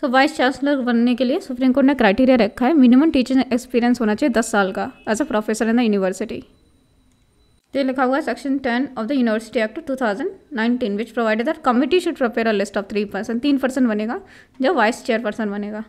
तो vice chancellor बनने के लिए सुप्रीम कोर्ट ने क्राइटेरिया रखा है मिनिमम टीचिंग एक्सपीरियंस होना चाहिए दस साल का as a professor in the university तो लिखा हुआ है section ten of the university act two thousand nineteen which provided that committee should prepare a list of three percent तीन परसेंट बनेगा जो वाइस चेयरपर्सन बनेगा